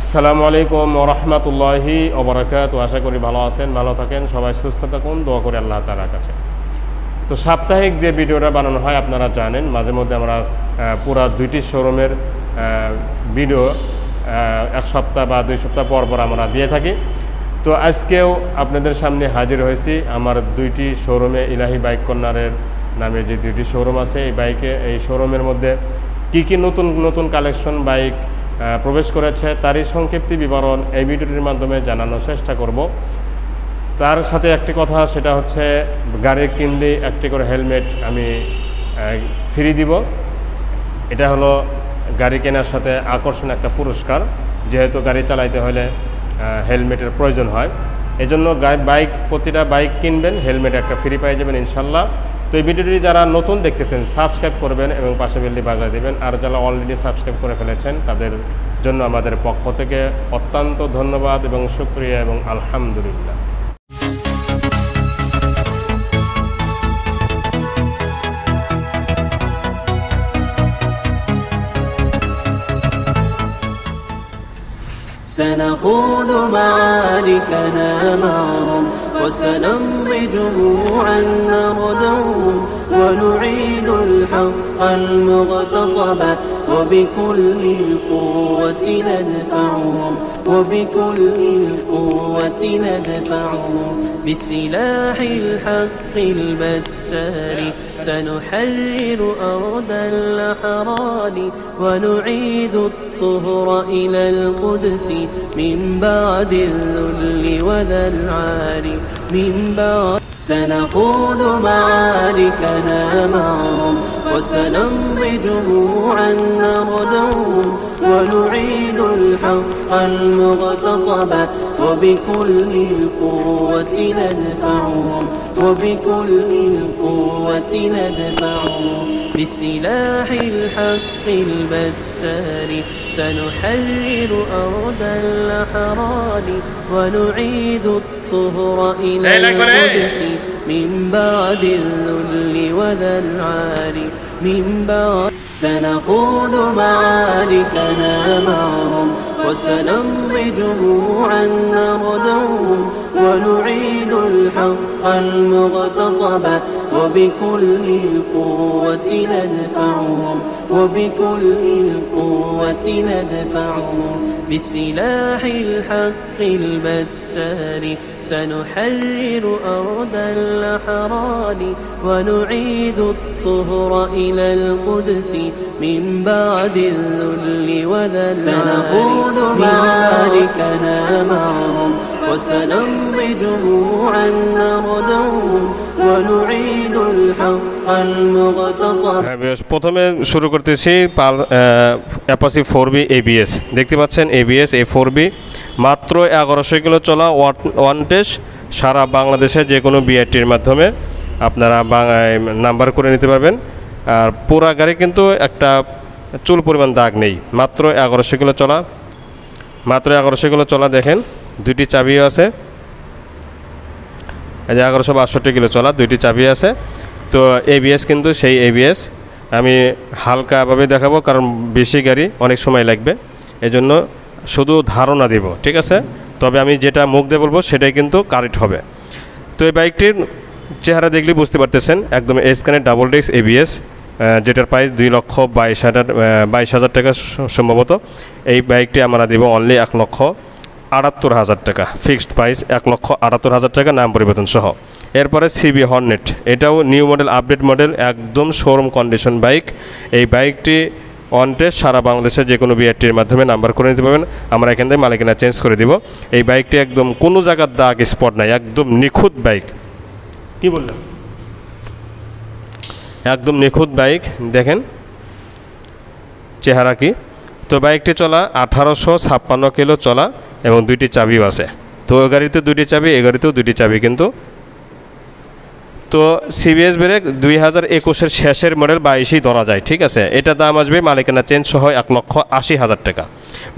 আসসালামু আলাইকুম রহমতুল্লাহি ওবরাকাত আশা করি ভালো আছেন ভালো থাকেন সবাই সুস্থ থাকুন দোয়া করে আল্লাহ তালার কাছে তো সাপ্তাহিক যে ভিডিওটা বানানো হয় আপনারা জানেন মাঝে মধ্যে আমরা পুরা দুইটি শোরুমের ভিডিও এক সপ্তাহ বা দুই সপ্তাহ পর পর আমরা দিয়ে থাকি তো আজকেও আপনাদের সামনে হাজির হয়েছি আমার দুইটি শোরুমে ইলাহি বাইক কর্নারের নামে যে দুইটি শোরুম আছে এই বাইকে এই শোরুমের মধ্যে কি কি নতুন নতুন কালেকশন বাইক প্রবেশ করেছে তারই সংক্ষিপ্তি বিবরণ এই ভিডিওটির মাধ্যমে জানানোর চেষ্টা করব তার সাথে একটি কথা সেটা হচ্ছে গাড়ি কিনলে একটি করে হেলমেট আমি ফ্রি দিব এটা হলো গাড়ি কেনার সাথে আকর্ষণ একটা পুরস্কার যেহেতু গাড়ি চালাইতে হলে হেলমেটের প্রয়োজন হয় এজন্য বাইক প্রতিটা বাইক কিনবেন হেলমেট একটা ফ্রি পাই যাবেন ইনশাল্লাহ তো এই ভিডিওটি যারা নতুন দেখতেছেন সাবস্ক্রাইব করবেন এবং পাশে বিল্ডি বাজায় দেবেন আর যারা অলরেডি সাবস্ক্রাইব করে ফেলেছেন তাদের জন্য আমাদের পক্ষ থেকে অত্যন্ত ধন্যবাদ এবং সুক্রিয়া এবং আলহামদুলিল্লাহ سنخوض معاركنا معهم وسنمضي جموعا نغدوهم ونعيد الحق المغتصب وبكل القوة ندفعهم وبكل القوة ندفعهم بسلاح الحق البتار سنحرر أرض الأحرار ونعيد الطهر إلى القدس من بعد الذل وذا العار من بعد سنخوض معاركنا معهم وسنمضي جموعا نردوم ونعيد الحق المغتصب وبكل القوة ندفعهم وبكل القوة ندفعهم بسلاح الحق البتار سنحرر أرض الأحرار ونعيد الطهر إلى القدس من بعد الذل والأنعار من بعد سنخوض معاركنا معهم وسنمضي جموعا نرضهم ونعيد الحق المغتصب وبكل القوة ندفعهم وبكل القوة ندفعهم بسلاح الحق البتار سنحرر أرض الأحرار ونعيد الطهر إلى القدس من بعد الذل وذلال سنخوض معاركنا معهم وسنمضي جموعا نردعهم হ্যাঁ প্রথমে শুরু করতেছি পাল অ্যাপাসি ফোর বি এবিএস দেখতে পাচ্ছেন এবিএস এ ফোর বি মাত্র এগারোশো কিলো চলা ওয়ান টেস্ট সারা বাংলাদেশে যে কোনো বিআরটির মাধ্যমে আপনারা বাংলায় নাম্বার করে নিতে পারবেন আর পুরা গাড়ি কিন্তু একটা চুল পরিমাণ দাগ নেই মাত্র এগারোশো কিলো চলা মাত্র এগারোশো কিলো চলা দেখেন দুটি চাবিও আছে এই যে এগারোশো বাষট্টি কিলো চলা দুইটি চাবি আছে তো এবিএস কিন্তু সেই এবিএস আমি হালকাভাবে দেখাবো কারণ বেশি গাড়ি অনেক সময় লাগবে এজন্য শুধু ধারণা দিব ঠিক আছে তবে আমি যেটা মুখ দিয়ে বলবো সেটাই কিন্তু কারেক্ট হবে তো এই বাইকটির চেহারা দেখলেই বুঝতে পারতেছেন একদম এসকানের ডাবল ডিস্ক এবিএস যেটার প্রাইস দুই লক্ষ বাইশ হাজার বাইশ হাজার টাকা সম্ভবত এই বাইকটি আমরা দেব অনলি এক লক্ষ আটাত্তর হাজার টাকা ফিক্সড প্রাইস এক লক্ষ আটাত্তর হাজার টাকা নাম পরিবর্তন সহ এরপরে সিবি হর্নেট এটাও নিউ মডেল আপডেট মডেল একদম শোরুম কন্ডিশন বাইক এই বাইকটি অনটেস্ট সারা বাংলাদেশের যে কোনো বিআরটির মাধ্যমে নাম্বার করে নিতে পারবেন আমরা এখান থেকে মালিকানা চেঞ্জ করে দিব এই বাইকটি একদম কোনো জায়গার দাগ স্পট নাই একদম নিখুঁত বাইক কি বললাম একদম নিখুঁত বাইক দেখেন চেহারা কি তো বাইকটি চলা আঠারোশো ছাপ্পান্ন কিলো চলা এবং দুইটি চাবিও আছে তো ওই গাড়িতে দুইটি চাবি এই গাড়িতেও দুইটি চাবি কিন্তু তো সিবিএস ব্রেক দুই হাজার একুশের শেষের মডেল বাইশেই ধরা যায় ঠিক আছে এটা দাম আসবে মালিকানা চেঞ্জ সহ এক লক্ষ আশি হাজার টাকা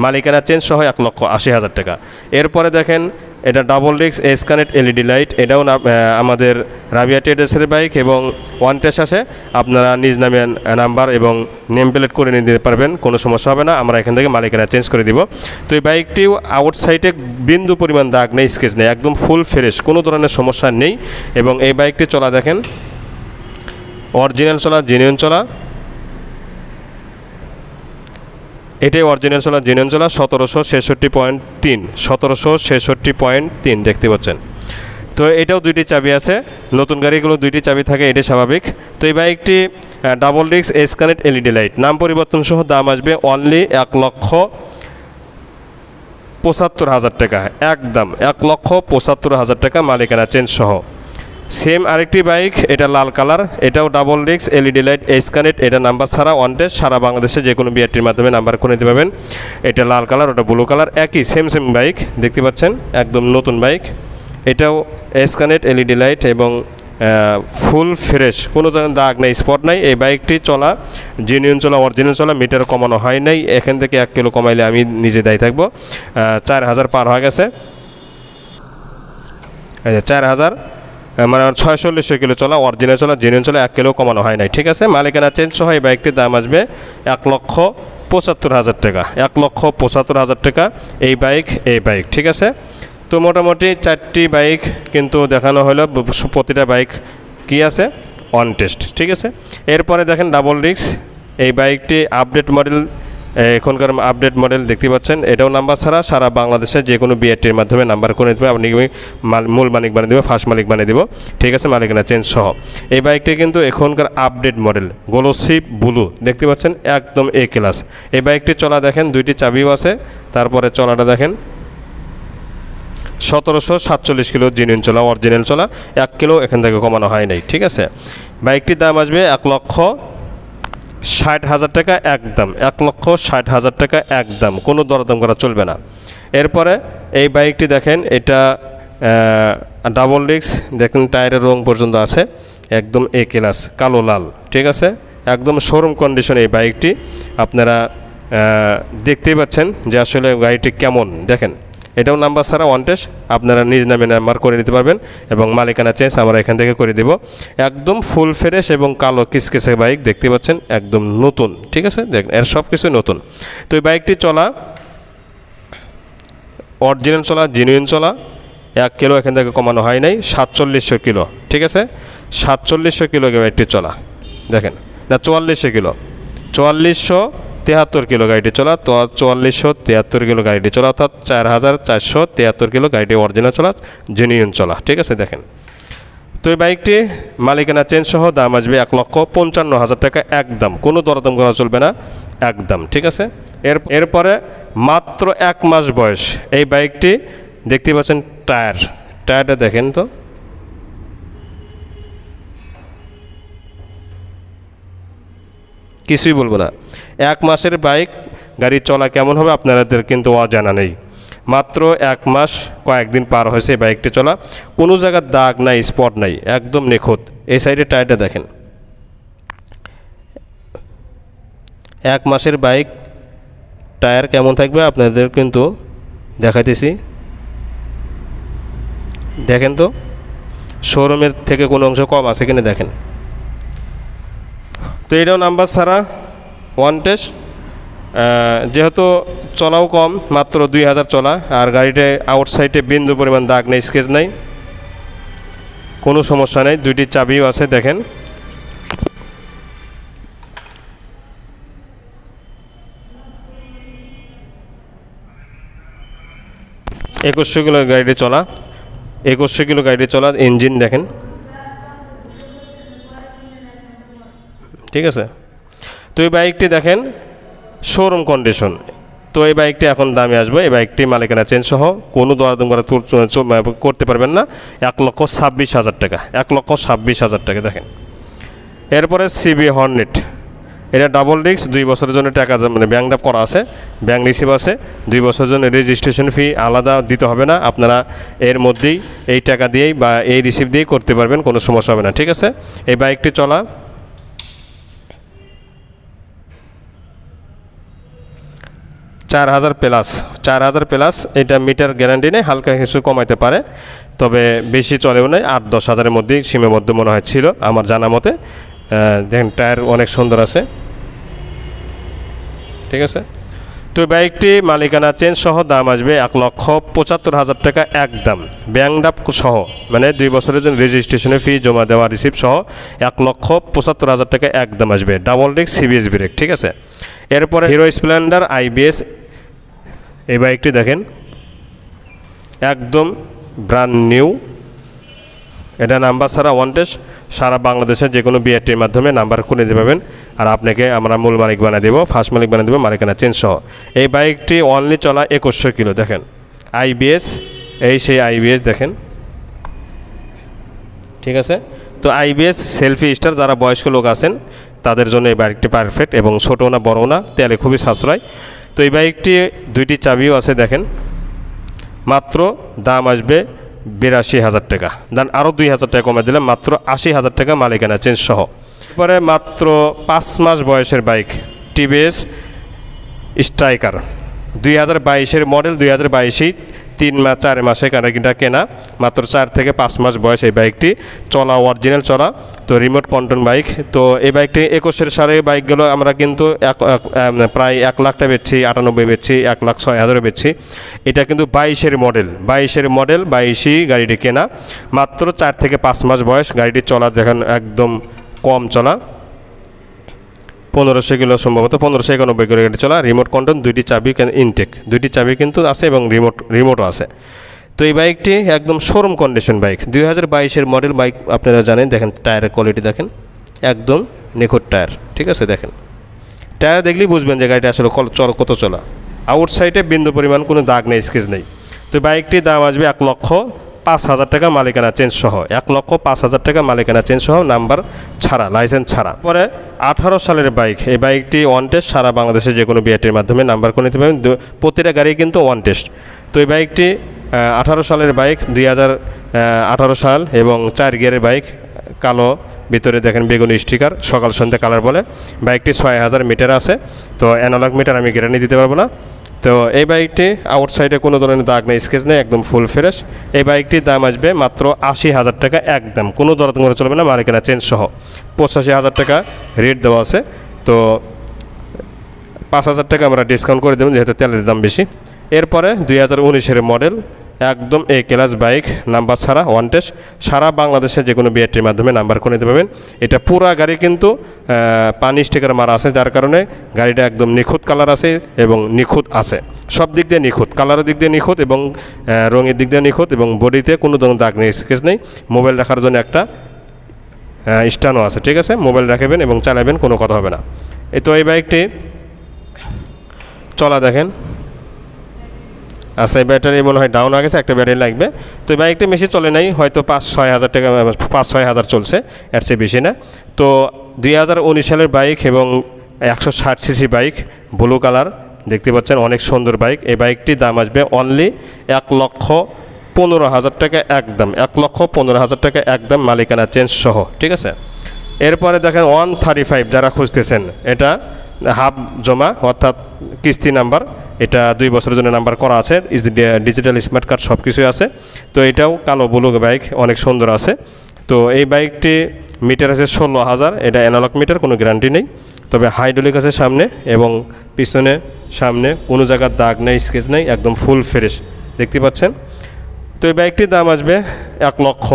মালিকানা চেঞ্জ সহ এক লক্ষ আশি হাজার টাকা এরপরে দেখেন এটা double disc S connect LED light এটাও আমাদের রাবিয়া টেডেসের বাইক এবং ওয়ান টেস্ট আছে আপনারা নিজ নামে নাম্বার এবং নেম প্লেট করে নিতে পারবেন কোনো সমস্যা হবে না আমরা এখান থেকে মালিকেরা চেঞ্জ করে দিব তো এই বাইকটিও আউটসাইডে বিন্দু পরিমাণ দাগ নেই স্কেচ নেই একদম ফুল ফ্রেশ কোনো ধরনের সমস্যা নেই এবং এই বাইকটি চলা দেখেন অরিজিনাল চলা জেনুইন চলা এটাই অরিজিনাল সোলার জেনুইন সোলার সতেরোশো ছেষট্টি পয়েন্ট তিন সতেরোশো ছেষট্টি পয়েন্ট তিন দেখতে পাচ্ছেন তো এটাও দুইটি চাবি আছে নতুন গাড়িগুলো দুইটি চাবি থাকে এটি স্বাভাবিক তো এই বাইকটি double disc s connect LED light নাম পরিবর্তন সহ দাম আসবে অনলি এক লক্ষ পঁচাত্তর হাজার টাকা একদম এক লক্ষ পঁচাত্তর হাজার টাকা মালিকানা চেঞ্জ সহ সেম আরেকটি বাইক এটা লাল কালার এটাও double disc LED light S connect এটা নাম্বার ছাড়া ওয়ান ডে সারা বাংলাদেশে যে কোনো বিআরটির মাধ্যমে নাম্বার করে নিতে পারবেন এটা লাল কালার ওটা ব্লু কালার একই সেম সেম বাইক দেখতে পাচ্ছেন একদম নতুন বাইক এটাও এস কানেক্ট এলইডি লাইট এবং ফুল ফ্রেশ কোনো দাগ নেই স্পট নাই এই বাইকটি চলা জেনুইন চলা অরিজিনাল চলা মিটার কমানো হয় নাই এখান থেকে এক কিলো কমাইলে আমি নিজে দায়ী থাকবো চার হাজার পার হয়ে গেছে আচ্ছা চার হাজার হ্যাঁ, মানে ছয় চল্লিশশো কিলো চলা অরিজিনাল চলা জেনুইন চলা এক কিলো কমানো হয় নাই ঠিক আছে মালিকানা চেঞ্জ হয় এই বাইকটির দাম আসবে এক লক্ষ পঁচাত্তর হাজার টাকা এক লক্ষ পঁচাত্তর হাজার টাকা এই বাইক এই বাইক ঠিক আছে তো মোটামুটি চারটি বাইক কিন্তু দেখানো হলো প্রতিটা বাইক কি আছে অন টেস্ট ঠিক আছে এরপরে দেখেন ডাবল রিক্স এই বাইকটি আপডেট মডেল এখনকার আপডেট মডেল দেখতে পাচ্ছেন এটাও নাম্বার ছাড়া সারা বাংলাদেশে যে কোনো বিআরটির মাধ্যমে নাম্বার করে দেবে আপনি মূল মালিক বানিয়ে দেবে ফার্স্ট মালিক বানিয়ে দেবো ঠিক আছে মালিকানা চেঞ্জ সহ এই বাইকটি কিন্তু এখনকার আপডেট মডেল গোলোসিপ ব্লু দেখতে পাচ্ছেন একদম এ ক্লাস এই বাইকটি চলা দেখেন দুইটি চাবিও আছে তারপরে চলাটা দেখেন সতেরোশো সাতচল্লিশ কিলো জিনিয়ন চলা অরিজিনাল চলা এক কিলো এখান থেকে কমানো হয় নাই ঠিক আছে বাইকটির দাম আসবে এক লক্ষ ষাট হাজার টাকা একদম এক লক্ষ ষাট হাজার টাকা একদম কোনো দরদাম করা চলবে না এরপরে এই বাইকটি দেখেন এটা ডাবল ডিক্স দেখেন টায়ারের রং পর্যন্ত আছে একদম এ ক্লাস কালো লাল ঠিক আছে একদম শোরুম কন্ডিশন এই বাইকটি আপনারা দেখতেই পাচ্ছেন যে আসলে গাড়িটি কেমন দেখেন এটাও নাম্বার ছাড়া ওয়ান টেস্ট আপনারা নিজ নামে নাম্বার করে নিতে পারবেন এবং মালিকানা চেঞ্জ আমরা এখান থেকে করে দেব একদম ফুল ফ্রেশ এবং কালো কিসকেসে বাইক দেখতে পাচ্ছেন একদম নতুন ঠিক আছে দেখ এর সব কিছুই নতুন তো এই বাইকটি চলা অরিজিনাল চলা জেনুইন চলা এক কিলো এখান থেকে কমানো হয় নাই সাতচল্লিশশো কিলো ঠিক আছে সাতচল্লিশশো কিলো বাইকটি চলা দেখেন না চুয়াল্লিশশো কিলো চুয়াল্লিশশো তেহাত্তর কিলো গাড়িটি চলা তো চুয়াল্লিশশো তেহাত্তর কিলো গাড়িটি চলা অর্থাৎ চার হাজার চারশো তেহাত্তর কিলো গাড়িটি অরিজিনাল চলা জেনিউন চলা ঠিক আছে দেখেন তো এই বাইকটি মালিকানা চেঞ্জ সহ দাম আসবে এক লক্ষ পঞ্চান্ন হাজার টাকা একদম কোনো দরদাম করা চলবে না একদম ঠিক আছে এর এরপরে মাত্র এক মাস বয়স এই বাইকটি দেখতে পাচ্ছেন টায়ার টায়ারটা দেখেন তো কিছুই বলবো না এক মাসের বাইক গাড়ি চলা কেমন হবে আপনাদের কিন্তু অজানা নেই মাত্র এক মাস কয়েকদিন পার হয়েছে এই বাইকটি চলা কোনো জায়গার দাগ নাই স্পট নাই একদম নিখুঁত এই সাইডে টায়ারটা দেখেন এক মাসের বাইক টায়ার কেমন থাকবে আপনাদের কিন্তু দেখাইতেছি দেখেন তো শোরুমের থেকে কোনো অংশ কম আছে কিনা দেখেন তো এটাও নাম্বার ছাড়া ওয়ান টেস্ট যেহেতু চলাও কম মাত্র দুই হাজার চলা আর গাড়িটা আউটসাইডে বিন্দু পরিমাণ দাগ নেই স্কেচ নেই কোনো সমস্যা নেই দুইটি চাবিও আছে দেখেন একুশশো কিলো গাড়িটি চলা একুশশো কিলো গাড়িটি চলা ইঞ্জিন দেখেন ঠিক আছে তো এই বাইকটি দেখেন শোরুম কন্ডিশন তো এই বাইকটি এখন দামে আসবে এই বাইকটি মালিকানা চেঞ্জ সহ কোনো দরাদম করা করতে পারবেন না এক লক্ষ ছাব্বিশ হাজার টাকা এক লক্ষ ছাব্বিশ হাজার টাকা দেখেন এরপরে সিবি হর্নেট এটা ডাবল ডিস্ক দুই বছরের জন্য টাকা মানে ব্যাঙ্ক ডাপ করা আছে ব্যাংক রিসিভ আছে দুই বছরের জন্য রেজিস্ট্রেশন ফি আলাদা দিতে হবে না আপনারা এর মধ্যেই এই টাকা দিয়েই বা এই রিসিভ দিয়েই করতে পারবেন কোনো সমস্যা হবে না ঠিক আছে এই বাইকটি চলা চার হাজার প্লাস চার হাজার প্লাস এটা মিটার গ্যারান্টি নেই হালকা কিছু কমাইতে পারে তবে বেশি চলেও নাই আট দশ হাজারের মধ্যেই সীমাবদ্ধ মনে হয় ছিল আমার জানা মতে দেখেন টায়ার অনেক সুন্দর আছে ঠিক আছে তো বাইকটি মালিকানা চেঞ্জ সহ দাম আসবে এক লক্ষ পঁচাত্তর হাজার টাকা একদম ব্যাংডাপ সহ মানে দুই বছরের জন্য রেজিস্ট্রেশনের ফি জমা দেওয়া রিসিপ্ট সহ এক লক্ষ পঁচাত্তর হাজার টাকা একদম আসবে ডাবল ডিস্ক সিবিএস ব্রেক ঠিক আছে এরপরে হিরো স্প্লেন্ডার আইবিএস এই বাইকটি দেখেন একদম ব্র্যান্ড নিউ এটা নাম্বার ছাড়া ওয়ান সারা বাংলাদেশে যে কোনো বিআরটির মাধ্যমে নাম্বার করে দিতে পাবেন আর আপনাকে আমরা মূল মালিক বানিয়ে দেবো ফার্স্ট মালিক বানিয়ে দেবো মালিকানা চেন সহ এই বাইকটি অনলি চলা একুশশো কিলো দেখেন আইবিএস এই সেই আইবিএস দেখেন ঠিক আছে তো আইবিএস সেলফি স্টার যারা বয়স্ক লোক আছেন তাদের জন্য এই বাইকটি পারফেক্ট এবং ছোটো না বড়ো না তেলে খুবই সাশ্রয় তো এই বাইকটি দুইটি চাবিও আছে দেখেন মাত্র দাম আসবে বিরাশি হাজার টাকা দেন আরও দুই হাজার টাকা কমে দিলে মাত্র আশি হাজার টাকা মালিকানা চেঞ্জ সহ পরে মাত্র পাঁচ মাস বয়সের বাইক টিভিএস স্ট্রাইকার দুই হাজার বাইশের মডেল দুই হাজার বাইশেই তিন মাস চার মাসে এটা কেনা মাত্র চার থেকে পাঁচ মাস বয়স এই বাইকটি চলা অরিজিনাল চলা তো রিমোট কন্ট্রোল বাইক তো এই বাইকটি একুশের সালে বাইকগুলো আমরা কিন্তু প্রায় এক লাখটা বেচছি আটানব্বই বেচছি এক লাখ ছয় হাজারও বেচছি এটা কিন্তু বাইশের মডেল বাইশের মডেল বাইশই গাড়িটি কেনা মাত্র চার থেকে পাঁচ মাস বয়স গাড়িটি চলা দেখেন একদম কম চলা পনেরোশো কিলো সম্ভবত পনেরোশো একানব্বই কিলো গাড়ি চলা রিমোট কন্ট্রোল দুইটি চাবি ইনটেক দুইটি চাবি কিন্তু আছে এবং রিমোট রিমোটও আছে তো এই বাইকটি একদম শোরুম কন্ডিশন বাইক দুই হাজার বাইশের মডেল বাইক আপনারা জানেন দেখেন টায়ারের কোয়ালিটি দেখেন একদম নিখুঁত টায়ার ঠিক আছে দেখেন টায়ার দেখলেই বুঝবেন যে গাড়িটা আসলে চল কত চলা আউটসাইডে বিন্দু পরিমাণ কোনো দাগ নেই স্কেচ নেই তো বাইকটির দাম আসবে এক লক্ষ পাঁচ হাজার টাকা মালিকানা চেঞ্জ সহ এক লক্ষ পাঁচ হাজার টাকা মালিকানা চেঞ্জ সহ নাম্বার ছাড়া লাইসেন্স ছাড়া পরে আঠারো সালের বাইক এই বাইকটি ওয়ান টেস্ট সারা বাংলাদেশে যে কোনো বিআইটির মাধ্যমে নাম্বার করে নিতে পারবেন প্রতিটা গাড়ি কিন্তু ওয়ান টেস্ট তো এই বাইকটি আঠারো সালের বাইক দুই হাজার সাল এবং চার গিয়ারের বাইক কালো ভিতরে দেখেন বেগুনি স্টিকার সকাল সন্ধ্যা কালার বলে বাইকটি ছয় হাজার মিটার আছে তো অ্যানালগ মিটার আমি গ্যারান্টি দিতে পারবো না তো এই বাইকটি আউটসাইডে কোনো ধরনের দাগ নেই স্কেচ নেই একদম ফুল ফ্রেশ এই বাইকটির দাম আসবে মাত্র আশি হাজার টাকা একদম কোনো দরদ করে চলবে না মালিকানা চেঞ্জ সহ পঁচাশি হাজার টাকা রেট দেওয়া আছে তো পাঁচ হাজার টাকা আমরা ডিসকাউন্ট করে দেবেন যেহেতু তেলের দাম বেশি এরপরে দুই হাজার উনিশের মডেল একদম এ ক্লাস বাইক নাম্বার ছাড়া ওয়ান টেস্ট সারা বাংলাদেশে যে কোনো বিআরটির মাধ্যমে নাম্বার করে নিতে পারবেন এটা পুরা গাড়ি কিন্তু পানি স্টিকার মারা আছে যার কারণে গাড়িটা একদম নিখুঁত কালার আছে এবং নিখুঁত আছে সব দিক দিয়ে নিখুঁত কালারের দিক দিয়ে নিখুঁত এবং রঙের দিক দিয়ে নিখুঁত এবং বডিতে কোনো ধরনের দাগ নেই স্কেচ নেই মোবাইল রাখার জন্য একটা স্ট্যান্ডও আছে ঠিক আছে মোবাইল রাখবেন এবং চালাবেন কোনো কথা হবে না তো এই বাইকটি চলা দেখেন আচ্ছা এই ব্যাটারি মনে হয় ডাউন হয়ে গেছে একটা ব্যাটারি লাগবে তো এবার বাইকটা মেশিন চলে নাই হয়তো পাঁচ ছয় হাজার টাকা পাঁচ ছয় হাজার চলছে এর চেয়ে বেশি না তো দুই সালের বাইক এবং একশো ষাট সিসি বাইক ব্লু কালার দেখতে পাচ্ছেন অনেক সুন্দর বাইক এই বাইকটির দাম আসবে অনলি এক লক্ষ পনেরো হাজার টাকা একদম এক লক্ষ পনেরো হাজার টাকা একদম মালিকানা চেঞ্জ সহ ঠিক আছে এরপরে দেখেন ওয়ান থার্টি ফাইভ যারা খুঁজতেছেন এটা হাফ জমা অর্থাৎ কিস্তি নাম্বার এটা দুই বছরের জন্য নাম্বার করা আছে ডিজিটাল স্মার্ট কার্ড সব কিছুই আছে তো এটাও কালো বুলুক বাইক অনেক সুন্দর আছে তো এই বাইকটি মিটার আছে ষোলো হাজার এটা অ্যানালগ মিটার কোনো গ্যারান্টি নেই তবে হাইড্রোলিক আছে সামনে এবং পিছনে সামনে কোনো জায়গার দাগ নেই স্কেচ নেই একদম ফুল ফ্রেশ দেখতে পাচ্ছেন তো এই বাইকটির দাম আসবে এক লক্ষ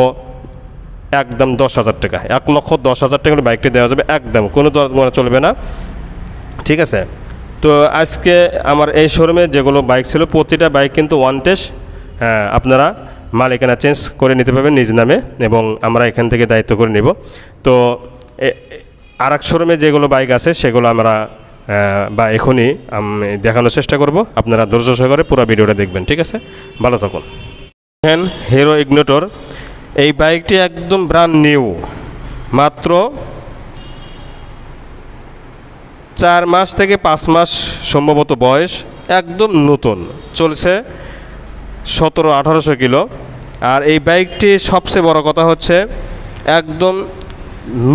একদম দশ হাজার টাকা এক লক্ষ দশ হাজার টাকা বাইকটি দেওয়া যাবে একদম কোনো দরকার চলবে না ঠিক আছে তো আজকে আমার এই শোরুমে যেগুলো বাইক ছিল প্রতিটা বাইক কিন্তু ওয়ান হ্যাঁ, টেস্ট আপনারা মালিকানা চেঞ্জ করে নিতে পারবেন নিজ নামে এবং আমরা এখান থেকে দায়িত্ব করে নিব তো আর এক শোরুমে যেগুলো বাইক আছে সেগুলো আমরা বা এখনই আমি দেখানোর চেষ্টা করব আপনারা ধৈর্য সহকারে পুরো ভিডিওটা দেখবেন ঠিক আছে ভালো থাকুন হ্যান হিরো ইগনোটর এই বাইকটি একদম ব্রান্ড নিউ মাত্র চার মাস থেকে পাঁচ মাস সম্ভবত বয়স একদম নতুন চলছে সতেরো আঠারোশো কিলো আর এই বাইকটি সবচেয়ে বড় কথা হচ্ছে একদম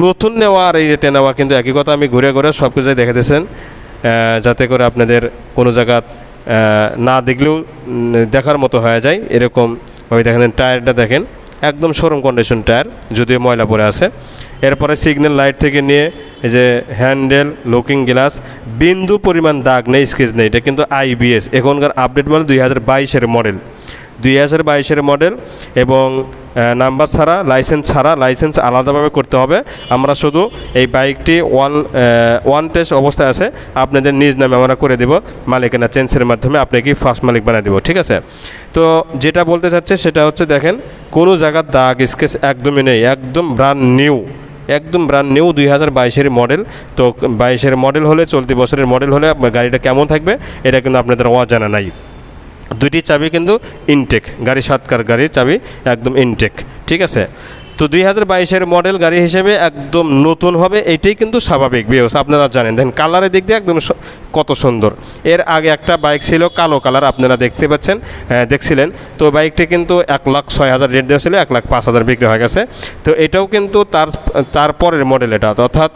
নতুন নেওয়া আর এই রেটে নেওয়া কিন্তু একই কথা আমি ঘুরে ঘুরে সব কিছুই দেখাতেছেন যাতে করে আপনাদের কোনো জায়গা না দেখলেও দেখার মতো হয়ে যায় এরকমভাবে দেখেন টায়ারটা দেখেন একদম শোরুম কন্ডিশন টায়ার যদিও ময়লা পরে আছে এরপরে সিগন্যাল লাইট থেকে নিয়ে এই যে হ্যান্ডেল লুকিং গ্লাস বিন্দু পরিমাণ দাগ নেই স্কেচ নেই এটা কিন্তু আইবিএস এখনকার আপডেট মডেল দুই হাজার বাইশের মডেল দুই হাজার বাইশের মডেল এবং নাম্বার ছাড়া লাইসেন্স ছাড়া লাইসেন্স আলাদাভাবে করতে হবে আমরা শুধু এই বাইকটি ওয়ান ওয়ান টেস্ট অবস্থায় আছে আপনাদের নিজ নামে আমরা করে দেব মালিকানা চেঞ্জের মাধ্যমে আপনাকে ফার্স্ট মালিক বানিয়ে দেবো ঠিক আছে তো যেটা বলতে চাচ্ছে সেটা হচ্ছে দেখেন কোনো জায়গার দাগ স্কেচ একদমই নেই একদম ব্রান্ড নিউ একদম ব্রান্ড নিউ দুই হাজার বাইশের মডেল তো বাইশের মডেল হলে চলতি বছরের মডেল হলে আপনার গাড়িটা কেমন থাকবে এটা কিন্তু আপনাদের অজানা নাই দুইটি চাবি কিন্তু ইনটেক গাড়ি সাতকার গাড়ির চাবি একদম ইনটেক ঠিক আছে তো দুই হাজার বাইশের মডেল গাড়ি হিসেবে একদম নতুন হবে এটাই কিন্তু স্বাভাবিক বিয়স আপনারা জানেন দেখেন কালারের দিক দিয়ে একদম কত সুন্দর এর আগে একটা বাইক ছিল কালো কালার আপনারা দেখতে পাচ্ছেন হ্যাঁ, দেখছিলেন তো বাইকটি কিন্তু এক লাখ ছয় হাজার রেট দেওয়া ছিল এক লাখ পাঁচ হাজার বিক্রি হয়ে গেছে তো এটাও কিন্তু তার তারপরের মডেল এটা অর্থাৎ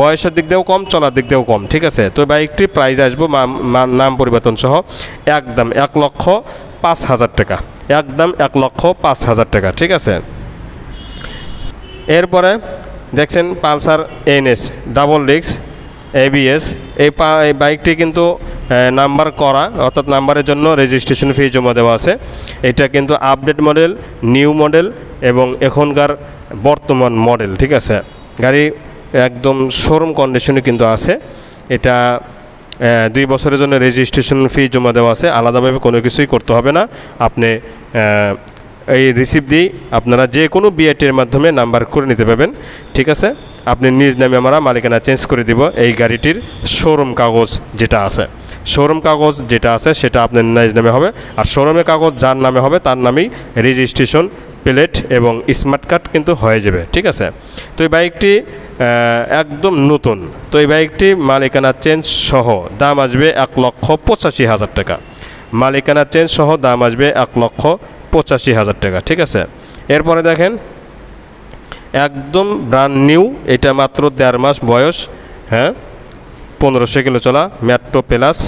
বয়সের দিক দিয়েও কম চলার দিক দিয়েও কম ঠিক আছে তো বাইকটি প্রাইস আসবো নাম পরিবর্তন সহ একদম এক লক্ষ পাঁচ হাজার টাকা একদম এক লক্ষ পাঁচ হাজার টাকা ঠিক আছে এরপরে দেখছেন পালসার এনএস ডাবল ডিক্স এবিএস এই বাইকটি কিন্তু নাম্বার করা অর্থাৎ নাম্বারের জন্য রেজিস্ট্রেশন ফি জমা দেওয়া আছে এটা কিন্তু আপডেট মডেল নিউ মডেল এবং এখনকার বর্তমান মডেল ঠিক আছে গাড়ি একদম শোরুম কন্ডিশনে কিন্তু আছে এটা দুই বছরের জন্য রেজিস্ট্রেশন ফি জমা দেওয়া আছে আলাদাভাবে কোনো কিছুই করতে হবে না আপনি এই রিসিভ দিয়ে আপনারা যে কোনো বিআইটির মাধ্যমে নাম্বার করে নিতে পারবেন ঠিক আছে আপনি নিজ নামে আমরা মালিকানা চেঞ্জ করে দিব এই গাড়িটির শোরুম কাগজ যেটা আছে শোরুম কাগজ যেটা আছে সেটা আপনার নিজ নামে হবে আর শোরুমের কাগজ যার নামে হবে তার নামেই রেজিস্ট্রেশন প্লেট এবং স্মার্ট কার্ড কিন্তু হয়ে যাবে ঠিক আছে তো এই বাইকটি একদম নতুন তো এই বাইকটি মালিকানা চেঞ্জ সহ দাম আসবে এক লক্ষ পঁচাশি হাজার টাকা মালিকানা চেঞ্জ সহ দাম আসবে এক লক্ষ পঁচাশি হাজার টাকা ঠিক আছে এরপরে দেখেন একদম ব্রান্ড নিউ এটা মাত্র দেড় মাস বয়স হ্যাঁ পনেরোশো কিলো চলা ম্যাট্রো প্লাস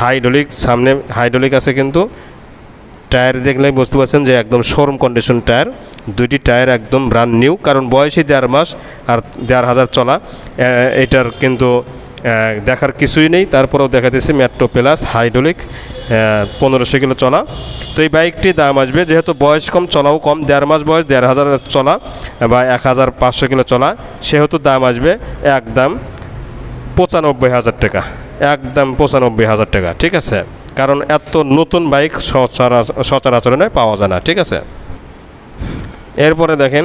হাইড্রোলিক সামনে হাইড্রোলিক আছে কিন্তু টায়ার দেখলে বুঝতে পারছেন যে একদম শোরুম কন্ডিশন টায়ার দুইটি টায়ার একদম ব্রান্ড নিউ কারণ বয়সই দেড় মাস আর দেড় হাজার চলা এটার কিন্তু দেখার কিছুই নেই তারপরেও দেখা দিয়েছে মেট্রো প্লাস হাইড্রোলিক পনেরোশো কিলো চলা তো এই বাইকটি দাম আসবে যেহেতু বয়স কম চলাও কম দেড় মাস বয়স দেড় হাজার চলা বা এক হাজার পাঁচশো কিলো চলা সেহেতু দাম আসবে একদম পঁচানব্বই হাজার টাকা একদম পঁচানব্বই হাজার টাকা ঠিক আছে কারণ এত নতুন বাইক সচরাচরণে পাওয়া যায় না ঠিক আছে এরপরে দেখেন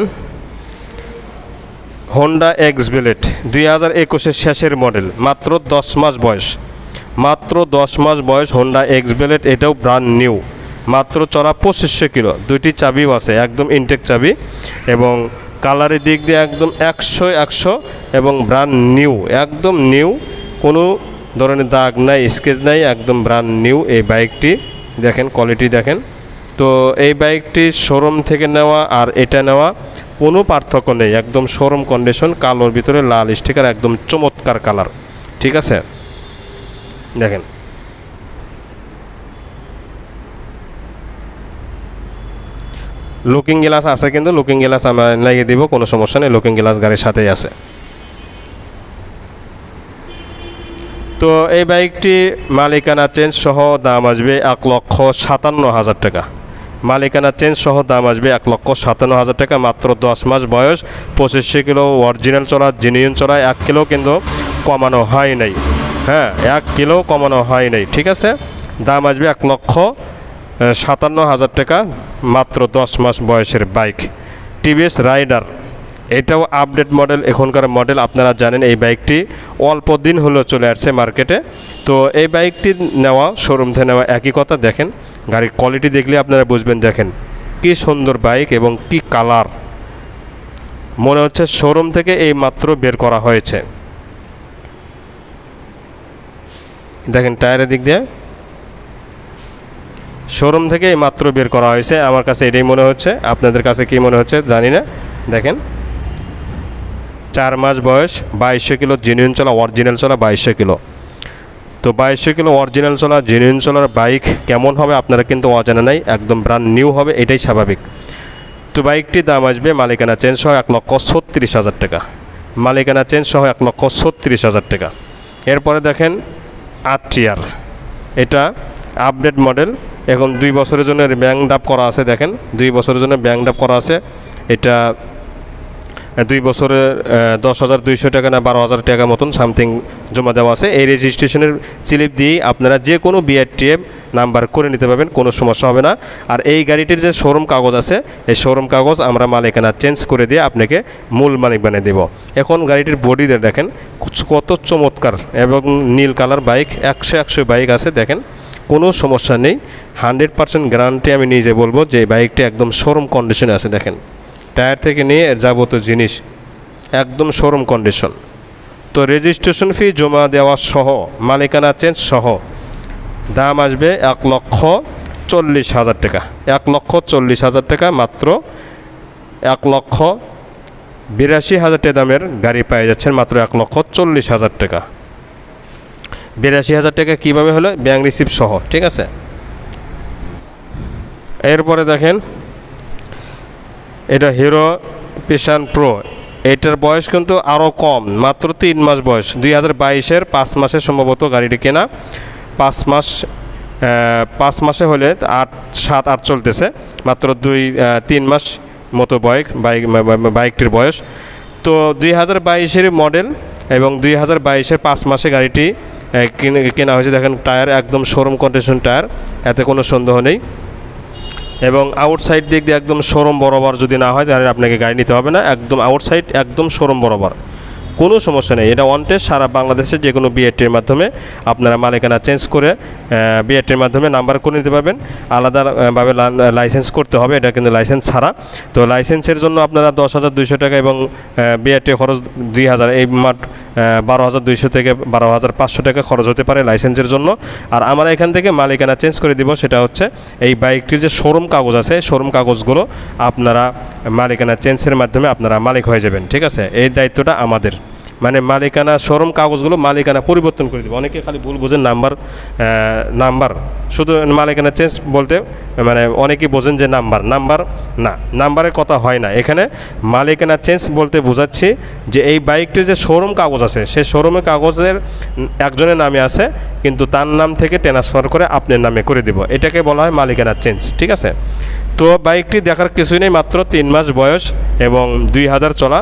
হন্ডা এক্স বেলেট দুই হাজার একুশের শেষের মডেল মাত্র দশ মাস বয়স মাত্র দশ মাস বয়স হন্ডা এক্স বেলেট এটাও ব্রান্ড নিউ মাত্র চড়া পঁচিশশো কিলো দুইটি চাবিও আছে একদম ইনটেক চাবি এবং কালারের দিক দিয়ে একদম একশো একশো এবং ব্রান্ড নিউ একদম নিউ কোনো ধরনের দাগ নাই স্কেচ নাই একদম ব্রান্ড নিউ এই বাইকটি দেখেন কোয়ালিটি দেখেন তো এই বাইকটি শোরুম থেকে নেওয়া আর এটা নেওয়া কোনো পার্থক্য নেই একদম শোরুম কন্ডিশন কালোর ভিতরে লাল স্টিকার একদম চমৎকার কালার ঠিক আছে দেখেন লুকিং গ্লাস আছে কিন্তু লুকিং গ্লাস আমরা লাগিয়ে দিব কোনো সমস্যা নেই লুকিং গ্লাস গাড়ির সাথেই আছে তো এই বাইকটি মালিকানা চেঞ্জ সহ দাম আসবে এক লক্ষ সাতান্ন হাজার টাকা মালিকানা চেঞ্জ সহ দাম আসবে এক লক্ষ সাতান্ন হাজার টাকা মাত্র দশ মাস বয়স পঁচিশশো কিলো অরিজিনাল চলা জিনিয়ন চলা এক কিলো কিন্তু কমানো হয় নাই হ্যাঁ এক কিলো কমানো হয় নাই ঠিক আছে দাম আসবে এক লক্ষ সাতান্ন হাজার টাকা মাত্র দশ মাস বয়সের বাইক টিভিএস রাইডার এটাও আপডেট মডেল এখনকার মডেল আপনারা জানেন এই বাইকটি অল্প দিন হলো চলে আসছে মার্কেটে তো এই বাইকটি নেওয়া শোরুম থেকে নেওয়া একই কথা দেখেন গাড়ির কোয়ালিটি দেখলে আপনারা বুঝবেন দেখেন কি সুন্দর বাইক এবং কি কালার মনে হচ্ছে শোরুম থেকে এই মাত্র বের করা হয়েছে দেখেন টায়ারের দিক দিয়ে শোরুম থেকে এই মাত্র বের করা হয়েছে আমার কাছে এটাই মনে হচ্ছে আপনাদের কাছে কি মনে হচ্ছে জানি না দেখেন চার মাস বয়স বাইশশো কিলো জেনুইন চলা অরিজিনাল চলা বাইশশো কিলো তো বাইশশো কিলো অরিজিনাল চলা জেনুইন চলার বাইক কেমন হবে আপনারা কিন্তু অজানা নাই একদম ব্র্যান্ড নিউ হবে এটাই স্বাভাবিক তো বাইকটির দাম আসবে মালিকানা চেঞ্জ সহ এক লক্ষ ছত্রিশ হাজার টাকা মালিকানা চেঞ্জ সহ এক লক্ষ ছত্রিশ হাজার টাকা এরপরে দেখেন আটটিয়ার এটা আপডেট মডেল এখন দুই বছরের জন্য ব্যাংক ডাপ করা আছে দেখেন দুই বছরের জন্য ব্যাংক ডাপ করা আছে এটা দুই বছরের দশ হাজার দুইশো টাকা না বারো হাজার টাকা মতন সামথিং জমা দেওয়া আছে এই রেজিস্ট্রেশনের স্লিপ দিয়েই আপনারা যে কোনো বিআরটিএম নাম্বার করে নিতে পারবেন কোনো সমস্যা হবে না আর এই গাড়িটির যে শোরুম কাগজ আছে এই শোরুম কাগজ আমরা মালিকানা চেঞ্জ করে দিয়ে আপনাকে মূল মালিক বানিয়ে দেব এখন গাড়িটির বডিদের দেখেন কত চমৎকার এবং নীল কালার বাইক একশো একশো বাইক আছে দেখেন কোনো সমস্যা নেই হান্ড্রেড পার্সেন্ট গ্যারান্টি আমি নিজে বলবো যে বাইকটি একদম শোরুম কন্ডিশনে আছে দেখেন টায়ার থেকে নিয়ে এর যাবতীয় জিনিস একদম শোরুম কন্ডিশন তো রেজিস্ট্রেশন ফি জমা দেওয়া সহ মালিকানা চেঞ্জ সহ দাম আসবে এক লক্ষ চল্লিশ হাজার টাকা এক লক্ষ চল্লিশ হাজার টাকা মাত্র এক লক্ষ বিরাশি হাজার টাকা দামের গাড়ি পাওয়া যাচ্ছেন মাত্র এক লক্ষ চল্লিশ হাজার টাকা বিরাশি হাজার টাকা কীভাবে হলো ব্যাঙ্ক রিসিভ সহ ঠিক আছে এরপরে দেখেন এটা হিরো পিশান প্রো এটার বয়স কিন্তু আরও কম মাত্র তিন মাস বয়স দুই হাজার বাইশের পাঁচ মাসে সম্ভবত গাড়িটি কেনা পাঁচ মাস পাঁচ মাসে হলে আট সাত আট চলতেছে মাত্র দুই তিন মাস মতো বয়স বাইক বাইকটির বয়স তো দুই হাজার বাইশের মডেল এবং দুই হাজার বাইশের পাঁচ মাসে গাড়িটি কেনা হয়েছে দেখেন টায়ার একদম শোরুম কন্ডিশন টায়ার এতে কোনো সন্দেহ নেই এবং আউটসাইড দিক দিয়ে একদম শোরুম বরাবর যদি না হয় তাহলে আপনাকে গাড়ি নিতে হবে না একদম আউটসাইড একদম শোরুম বরাবর কোনো সমস্যা নেই এটা ওয়ান টেস্ট সারা বাংলাদেশে যে কোনো বিএটির মাধ্যমে আপনারা মালিকানা চেঞ্জ করে বিএটির মাধ্যমে নাম্বার করে নিতে পারবেন আলাদাভাবে লাইসেন্স করতে হবে এটা কিন্তু লাইসেন্স ছাড়া তো লাইসেন্সের জন্য আপনারা দশ হাজার দুইশো টাকা এবং বিএটির খরচ দুই হাজার এই মাঠ বারো হাজার দুইশো থেকে বারো হাজার পাঁচশো টাকা খরচ হতে পারে লাইসেন্সের জন্য আর আমরা এখান থেকে মালিকানা চেঞ্জ করে দিব সেটা হচ্ছে এই বাইকটির যে শোরুম কাগজ আছে শোরুম কাগজগুলো আপনারা মালিকানা চেঞ্জের মাধ্যমে আপনারা মালিক হয়ে যাবেন ঠিক আছে এই দায়িত্বটা আমাদের মানে মালিকানা শোরুম কাগজগুলো মালিকানা পরিবর্তন করে দেবে অনেকে খালি ভুল বোঝেন নাম্বার নাম্বার শুধু মালিকানা চেঞ্জ বলতে মানে অনেকে বোঝেন যে নাম্বার নাম্বার না নাম্বারের কথা হয় না এখানে মালিকানা চেঞ্জ বলতে বোঝাচ্ছি যে এই বাইকটির যে শোরুম কাগজ আছে সেই সরমের কাগজের একজনের নামে আছে কিন্তু তার নাম থেকে ট্রান্সফার করে আপনার নামে করে দেব এটাকে বলা হয় মালিকানা চেঞ্জ ঠিক আছে তো বাইকটি দেখার কিছুই নেই মাত্র তিন মাস বয়স এবং দুই হাজার চলা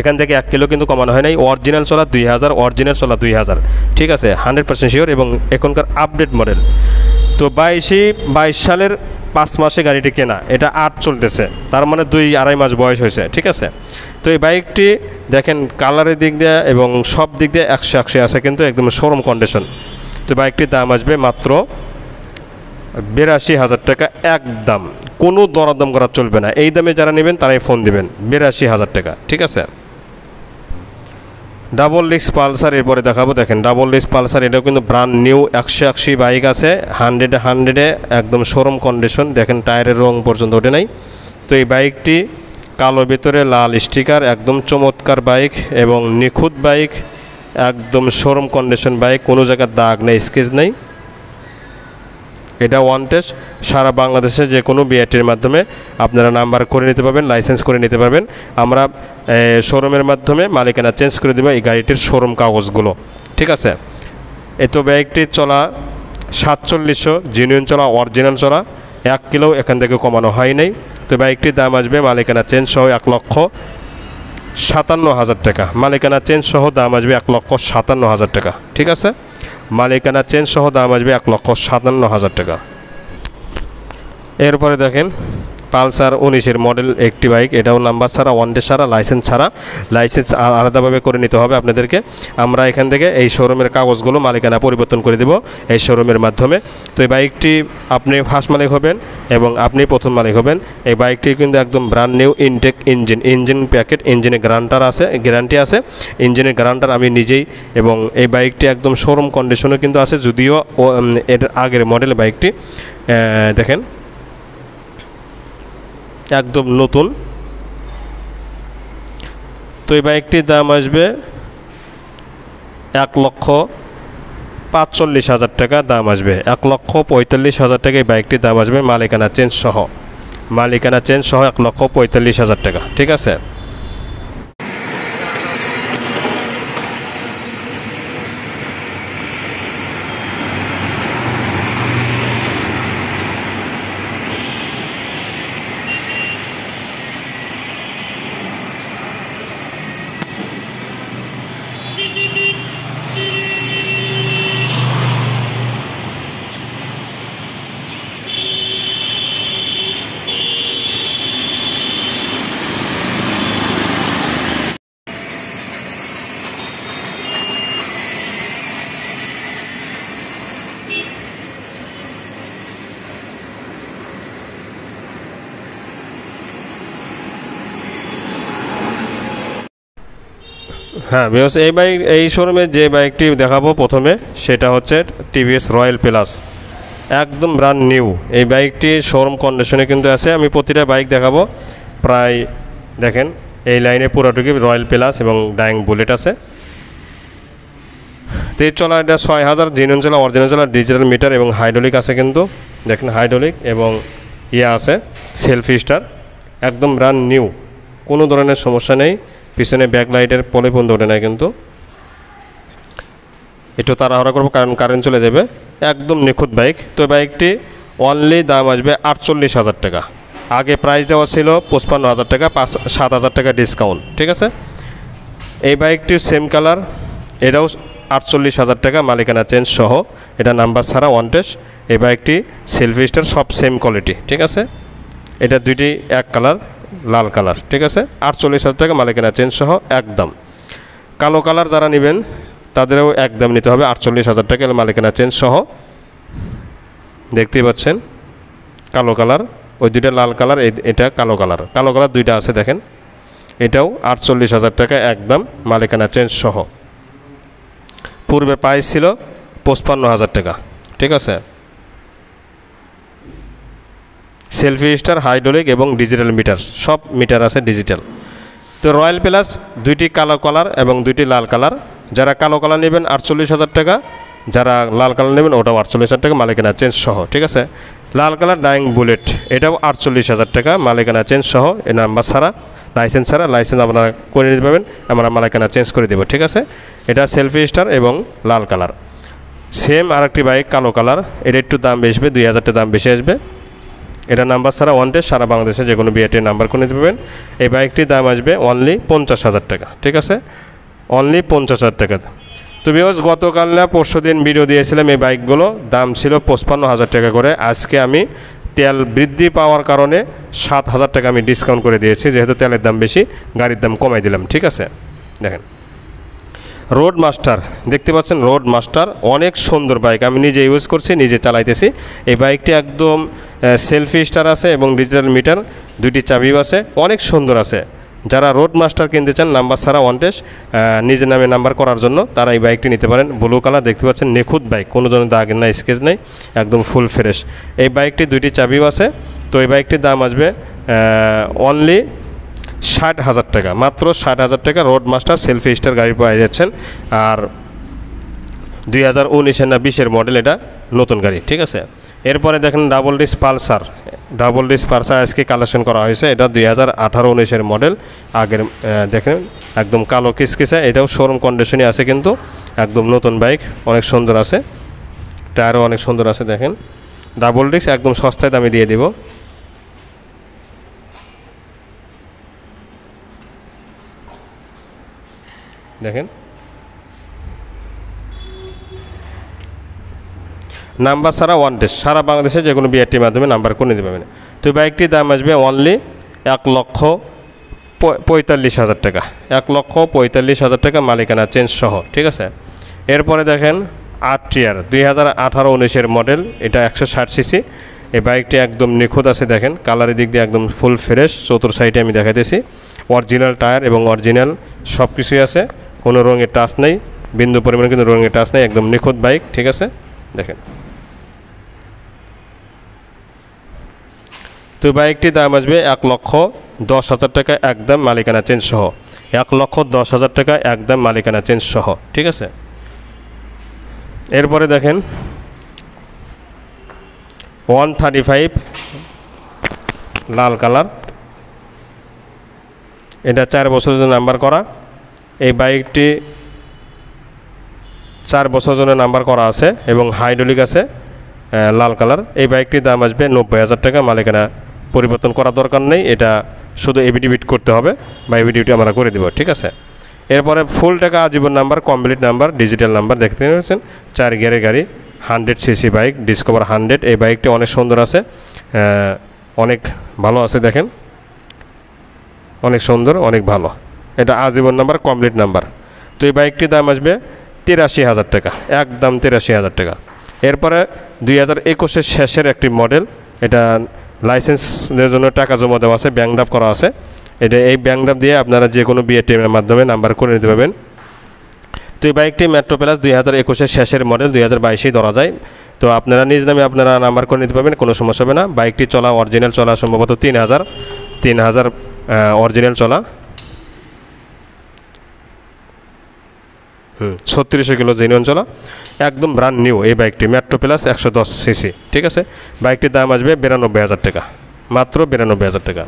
এখান থেকে এক কিলো কিন্তু কমানো হয় নাই অরিজিনাল চলা দুই হাজার অরিজিনাল চলা দুই হাজার ঠিক আছে হান্ড্রেড পার্সেন্ট শিওর এবং এখনকার আপডেট মডেল তো বাইশে বাইশ সালের পাঁচ মাসে গাড়িটি কেনা এটা আট চলতেছে তার মানে দুই আড়াই মাস বয়স হয়েছে ঠিক আছে তো এই বাইকটি দেখেন কালারের দিক দিয়ে এবং সব দিক দিয়ে একশো একশো আছে কিন্তু একদম শোরুম কন্ডিশন তো বাইকটির দাম আসবে মাত্র বিরাশি হাজার টাকা এক দাম কোনো দরাদম করা চলবে না এই দামে যারা নেবেন তারাই ফোন দেবেন বিরাশি হাজার টাকা ঠিক আছে ডাবল ডিস্ক পালসার এরপরে দেখাবো দেখেন ডাবল ডিস্ক পালসার এটাও কিন্তু ব্রান্ড নিউ একশো একশি বাইক আছে হান্ড্রেডে হান্ড্রেডে একদম শোরুম কন্ডিশন দেখেন টায়ারের রং পর্যন্ত ওঠে নাই তো এই বাইকটি কালো ভেতরে লাল স্টিকার একদম চমৎকার বাইক এবং নিখুঁত বাইক একদম শোরুম কন্ডিশন বাইক কোনো জায়গার দাগ নেই স্কেচ নেই এটা ওয়ান টেস্ট সারা বাংলাদেশে যে কোনো বিআইটির মাধ্যমে আপনারা নাম্বার করে নিতে পারবেন লাইসেন্স করে নিতে পারবেন আমরা শোরুমের মাধ্যমে মালিকানা চেঞ্জ করে দেবো এই গাড়িটির শোরুম কাগজগুলো ঠিক আছে এত ব্যাগটি চলা সাতচল্লিশশো জেনুইন চলা অরিজিনাল চলা এক কিলো এখান থেকে কমানো হয় নাই তো বাইকটির দাম আসবে মালিকানা চেঞ্জ সহ এক লক্ষ সাতান্ন হাজার টাকা মালিকানা চেঞ্জ সহ দাম আসবে এক লক্ষ সাতান্ন হাজার টাকা ঠিক আছে মালিকানা চেঞ্জ সহ দাম আসবে এক লক্ষ সাতান্ন হাজার টাকা এরপরে দেখেন পালসার উনিশের মডেল একটি বাইক এটাও নাম্বার ছাড়া ওয়ান ডে ছাড়া লাইসেন্স ছাড়া লাইসেন্স আলাদাভাবে করে নিতে হবে আপনাদেরকে আমরা এখান থেকে এই শোরুমের কাগজগুলো মালিকানা পরিবর্তন করে দেব এই শোরুমের মাধ্যমে তো এই বাইকটি আপনি ফার্স্ট মালিক হবেন এবং আপনি প্রথম মালিক হবেন এই বাইকটি কিন্তু একদম brand new intact engine engine packet ইঞ্জিনের গ্রান্টার আছে গ্যারান্টি আছে ইঞ্জিনের গ্রান্টার আমি নিজেই এবং এই বাইকটি একদম শোরুম কন্ডিশনও কিন্তু আছে যদিও এর আগের মডেল বাইকটি দেখেন একদম নতুন তো এই বাইকটির দাম আসবে এক লক্ষ পাঁচচল্লিশ হাজার টাকা দাম আসবে এক লক্ষ পঁয়তাল্লিশ হাজার টাকা এই বাইকটির দাম আসবে মালিকানা চেঞ্জ সহ মালিকানা চেঞ্জ সহ এক লক্ষ পঁয়তাল্লিশ হাজার টাকা ঠিক আছে হ্যাঁ বিকজ এই বাইক এই শোরুমে যে বাইকটি দেখাবো প্রথমে সেটা হচ্ছে টিভিএস রয়্যাল প্লাস একদম ব্রান্ড নিউ এই বাইকটি শোরুম কন্ডিশনে কিন্তু আছে আমি প্রতিটা বাইক দেখাবো প্রায় দেখেন এই লাইনে পুরোটুকি রয়্যাল প্লাস এবং ডাইং বুলেট আছে তো চলা এটা ছয় হাজার জিনুন চলা অরিজিনাল চলা ডিজিটাল মিটার এবং হাইড্রোলিক আছে কিন্তু দেখেন হাইড্রোলিক এবং ইয়ে আছে সেলফি স্টার একদম ব্রান্ড নিউ কোনো ধরনের সমস্যা নেই পিছনে ব্যাকলাইটের পলে পর্যন্ত ওঠে না কিন্তু একটু তাড়াহড়া করবো কারণ কারেন্ট চলে যাবে একদম নিখুঁত বাইক তো বাইকটি অনলি দাম আসবে আটচল্লিশ হাজার টাকা আগে প্রাইস দেওয়া ছিল পঁচপান্ন হাজার টাকা পাঁচ সাত হাজার টাকা ডিসকাউন্ট ঠিক আছে এই বাইকটি সেম কালার এটাও আটচল্লিশ হাজার টাকা মালিকানা চেঞ্জ সহ এটা নাম্বার ছাড়া ওয়ান এই বাইকটি সেলফিস্টার সব সেম কোয়ালিটি ঠিক আছে এটা দুইটি এক কালার লাল কালার ঠিক আছে আটচল্লিশ হাজার টাকা মালিকানা চেঞ্জ সহ একদম কালো কালার যারা নেবেন তাদেরও একদম নিতে হবে আটচল্লিশ হাজার টাকা মালিকানা চেঞ্জ সহ দেখতেই পাচ্ছেন কালো কালার ওই দুইটা লাল কালার এটা কালো কালার কালো কালার দুইটা আছে দেখেন এটাও আটচল্লিশ হাজার টাকা একদম মালিকানা চেঞ্জ সহ পূর্বে প্রাইস ছিল পঁচপান্ন হাজার টাকা ঠিক আছে সেলফি স্টার হাইড্রোলিক এবং ডিজিটাল মিটার সব মিটার আছে ডিজিটাল তো রয়্যাল প্লাস দুইটি কালো কালার এবং দুইটি লাল কালার যারা কালো কালার নেবেন আটচল্লিশ হাজার টাকা যারা লাল কালার নেবেন ওটাও আটচল্লিশ হাজার টাকা মালিকানা চেঞ্জ সহ ঠিক আছে লাল কালার ডাইং বুলেট এটাও আটচল্লিশ হাজার টাকা মালিকানা চেঞ্জ সহ এ নাম্বার ছাড়া লাইসেন্স ছাড়া লাইসেন্স আপনারা করে নিতে পারবেন আমরা মালিকানা চেঞ্জ করে দেবো ঠিক আছে এটা সেলফি স্টার এবং লাল কালার সেম আরেকটি বাইক কালো কালার এটা একটু দাম বেশবে দুই হাজারটা দাম বেশি আসবে এটা নাম্বার ছাড়া ওয়ান ডে সারা বাংলাদেশে যে কোনো বিআইটির নাম্বার করে নিতে পারবেন এই বাইকটির দাম আসবে অনলি পঞ্চাশ হাজার টাকা ঠিক আছে অনলি পঞ্চাশ হাজার টাকা তো বিকজ গতকাল না পরশু দিন ভিডিও দিয়েছিলাম এই বাইকগুলো দাম ছিল পঁচপান্ন হাজার টাকা করে আজকে আমি তেল বৃদ্ধি পাওয়ার কারণে সাত হাজার টাকা আমি ডিসকাউন্ট করে দিয়েছি যেহেতু তেলের দাম বেশি গাড়ির দাম কমাই দিলাম ঠিক আছে দেখেন রোড মাস্টার দেখতে পাচ্ছেন রোড মাস্টার অনেক সুন্দর বাইক আমি নিজে ইউজ করছি নিজে চালাইতেছি এই বাইকটি একদম সেলফি স্টার আছে এবং ডিজিটাল মিটার দুইটি চাবিও আছে অনেক সুন্দর আছে যারা রোড মাস্টার কিনতে চান নাম্বার ছাড়া ওয়ান টেস্ট নিজের নামে নাম্বার করার জন্য তারা এই বাইকটি নিতে পারেন ব্লু কালার দেখতে পাচ্ছেন নিখুঁত বাইক কোনো ধরনের দাগ নাই স্কেচ নেই একদম ফুল ফ্রেশ এই বাইকটি দুইটি চাবিও আছে তো এই বাইকটির দাম আসবে অনলি ষাট হাজার টাকা মাত্র ষাট হাজার টাকা রোড মাস্টার সেলফি স্টার গাড়ি পাওয়া যাচ্ছেন আর দুই হাজার উনিশের না বিশের মডেল এটা নতুন গাড়ি ঠিক আছে এরপরে দেখেন double disc Pulsar double disc Pulsar আজকে কালেকশন করা হয়েছে এটা দুই হাজার আঠারো উনিশের মডেল আগের দেখেন একদম কালো কিসকিসা এটাও শোরুম কন্ডিশনে আছে কিন্তু একদম নতুন বাইক অনেক সুন্দর আছে টায়ারও অনেক সুন্দর আছে দেখেন ডাবল ডিস্ক একদম সস্তায় দামে দিয়ে দিব দেখেন নাম্বার ছাড়া ওয়ান টেস্ট সারা বাংলাদেশে যে কোনো বিআরটির মাধ্যমে নাম্বার করে নিতে পারবেন তো বাইকটির দাম আসবে অনলি এক লক্ষ পঁয়তাল্লিশ হাজার টাকা এক লক্ষ পঁয়তাল্লিশ হাজার টাকা মালিকানা চেঞ্জ সহ ঠিক আছে এরপরে দেখেন আট ইয়ার দুই হাজার আঠারো উনিশের মডেল এটা একশো ষাট সিসি এই বাইকটি একদম নিখুঁত আছে দেখেন কালারের দিক দিয়ে একদম ফুল ফ্রেশ চতুর সাইডে আমি দেখাইতেছি অরিজিনাল টায়ার এবং অরিজিনাল সব কিছুই আছে কোনো রঙের টাচ নেই বিন্দু পরিমাণে কিন্তু রঙের টাচ নেই একদম নিখুঁত বাইক ঠিক আছে দেখেন তো বাইকটির দাম আসবে এক লক্ষ দশ হাজার টাকা একদম মালিকানা চেঞ্জ সহ এক লক্ষ দশ হাজার টাকা একদম মালিকানা চেঞ্জ সহ ঠিক আছে এরপরে দেখেন ওয়ান থার্টি ফাইভ লাল কালার এটা চার বছরের জন্য নাম্বার করা এই বাইকটি চার বছর জন্য নাম্বার করা আছে এবং হাইড্রোলিক আছে লাল কালার এই বাইকটির দাম আসবে নব্বই হাজার টাকা মালিকানা পরিবর্তন করা দরকার নেই এটা শুধু এভিডিভিট করতে হবে বা এভিডিভিটি আমরা করে দেবো ঠিক আছে এরপরে ফুল টাকা আজীবন number complete number digital number দেখতে পাচ্ছেন চার গিয়ারের গাড়ি hundred CC bike Discover hundred এই বাইকটি অনেক সুন্দর আছে অনেক ভালো আছে দেখেন অনেক সুন্দর অনেক ভালো এটা আজীবন নাম্বার কমপ্লিট নাম্বার তো এই বাইকটির দাম আসবে তিরাশি হাজার টাকা একদম তিরাশি হাজার টাকা এরপরে দুই হাজার একুশের শেষের একটি মডেল এটা লাইসেন্সের জন্য টাকা জমা দেওয়া আছে ব্যাঙ্ক ড্রাফ করা আছে এটা এই ব্যাংক ড্রাফ দিয়ে আপনারা যে কোনো বিএটিএমের মাধ্যমে নাম্বার করে নিতে পারবেন তো এই বাইকটি মেট্রো প্লাস দুই হাজার একুশের শেষের মডেল দুই হাজার বাইশেই ধরা যায় তো আপনারা নিজ নামে আপনারা নাম্বার করে নিতে পারবেন কোনো সমস্যা হবে না বাইকটি চলা অরিজিনাল চলা সম্ভবত তিন হাজার তিন হাজার অরিজিনাল চলা হুম কিলো জেনুইন চলা একদম ব্রান্ড নিউ এই বাইকটি মেট্রো প্লাস একশো দশ সিসি ঠিক আছে বাইকটির দাম আসবে বিরানব্বই হাজার টাকা মাত্র বিরানব্বই হাজার টাকা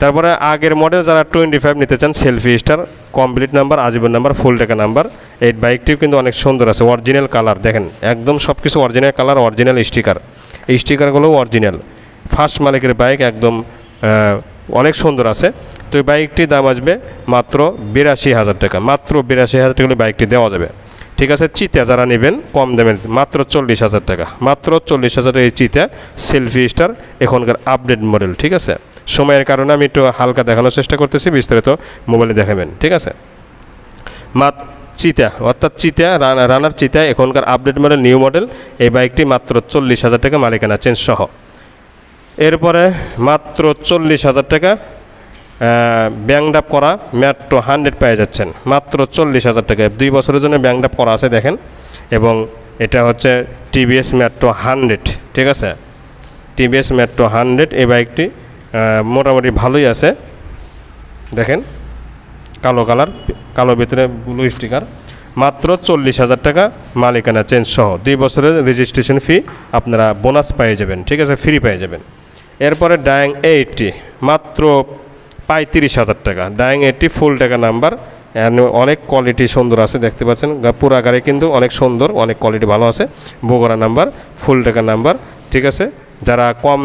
তারপরে আগের মডেল যারা টোয়েন্টি ফাইভ নিতে চান সেলফি স্টার কমপ্লিট নাম্বার আজীবন নাম্বার ফুল টাকা নাম্বার এই বাইকটিও কিন্তু অনেক সুন্দর আছে অরিজিনাল কালার দেখেন একদম সব কিছু অরিজিনাল কালার অরিজিনাল স্টিকার এই অরিজিনাল ফার্স্ট মালিকের বাইক একদম অনেক সুন্দর আছে তো এই বাইকটির দাম আসবে মাত্র বিরাশি হাজার টাকা মাত্র বিরাশি হাজার টাকা বাইকটি দেওয়া যাবে ঠিক আছে চিতা যারা নেবেন কম দামের মাত্র চল্লিশ হাজার টাকা মাত্র চল্লিশ হাজার এই চিতা সেলফি স্টার এখনকার আপডেট মডেল ঠিক আছে সময়ের কারণে আমি একটু হালকা দেখানোর চেষ্টা করতেছি বিস্তারিত মোবাইলে দেখাবেন ঠিক আছে মাত চিতা অর্থাৎ চিতা রানার চিতা এখনকার আপডেট মডেল নিউ মডেল এই বাইকটি মাত্র চল্লিশ হাজার টাকা মালিকানা চেঞ্জ সহ এরপরে মাত্র চল্লিশ হাজার টাকা ব্যাংডাপ করা ম্যাট্রো হান্ড্রেড পেয়ে যাচ্ছেন মাত্র চল্লিশ হাজার টাকা দুই বছরের জন্য ব্যাংডাপ করা আছে দেখেন এবং এটা হচ্ছে টিভিএস মেট্রো হান্ড্রেড ঠিক আছে টিভিএস মেট্রো হান্ড্রেড এই বাইকটি মোটামুটি ভালোই আছে দেখেন কালো কালার কালো ভিতরে ব্লু স্টিকার মাত্র চল্লিশ হাজার টাকা মালিকানা চেঞ্জ সহ দুই বছরের রেজিস্ট্রেশন ফি আপনারা বোনাস পেয়ে যাবেন ঠিক আছে ফ্রি পেয়ে যাবেন এরপরে ডায়াং এইটটি মাত্র পঁয়ত্রিশ হাজার টাকা ডায়ং এইটটি ফুল টাকা নাম্বার অনেক কোয়ালিটি সুন্দর আছে দেখতে পাচ্ছেন পুরা গাড়ি কিন্তু অনেক সুন্দর অনেক কোয়ালিটি ভালো আছে বগুড়া নাম্বার ফুল টাকা নাম্বার ঠিক আছে যারা কম